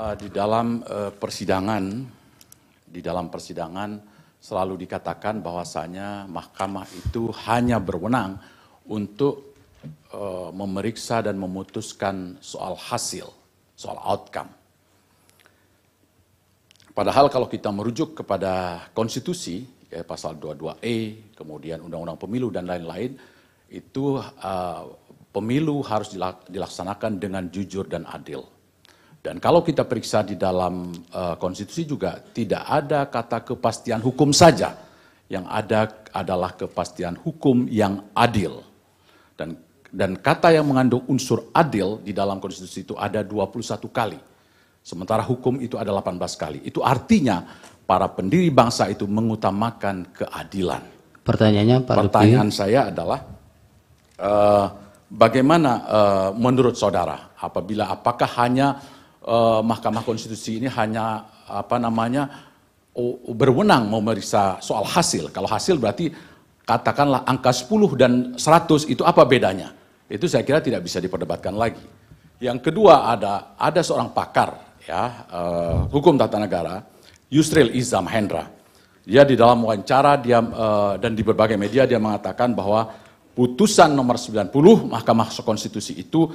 uh, di dalam uh, persidangan, di dalam persidangan selalu dikatakan bahwasanya mahkamah itu hanya berwenang untuk uh, memeriksa dan memutuskan soal hasil, soal outcome. Padahal kalau kita merujuk kepada konstitusi, ya, pasal 22E, kemudian undang-undang pemilu dan lain-lain, itu uh, pemilu harus dilaksanakan dengan jujur dan adil. Dan kalau kita periksa di dalam uh, konstitusi juga tidak ada kata kepastian hukum saja. Yang ada adalah kepastian hukum yang adil. Dan dan kata yang mengandung unsur adil di dalam konstitusi itu ada 21 kali. Sementara hukum itu ada 18 kali. Itu artinya para pendiri bangsa itu mengutamakan keadilan. Pertanyaannya Pak Pertanyaan Lupi. saya adalah uh, bagaimana uh, menurut saudara apabila apakah hanya eh, Mahkamah Konstitusi ini hanya apa namanya berwenang memeriksa soal hasil. Kalau hasil berarti katakanlah angka 10 dan 100 itu apa bedanya? Itu saya kira tidak bisa diperdebatkan lagi. Yang kedua ada ada seorang pakar ya eh, hukum tata negara Yusril Izam Hendra. Dia di dalam wawancara dia eh, dan di berbagai media dia mengatakan bahwa putusan nomor 90 Mahkamah Konstitusi itu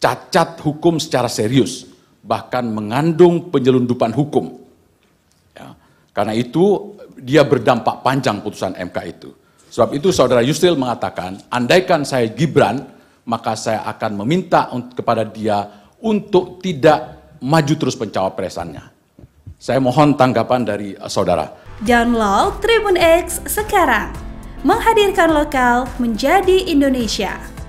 cacat hukum secara serius bahkan mengandung penyelundupan hukum. Ya. Karena itu dia berdampak panjang putusan MK itu. Sebab itu saudara Yusril mengatakan, andaikan saya Gibran, maka saya akan meminta kepada dia untuk tidak maju terus pencawapresannya. Saya mohon tanggapan dari uh, saudara. Download Tribun X sekarang. Menghadirkan lokal menjadi Indonesia.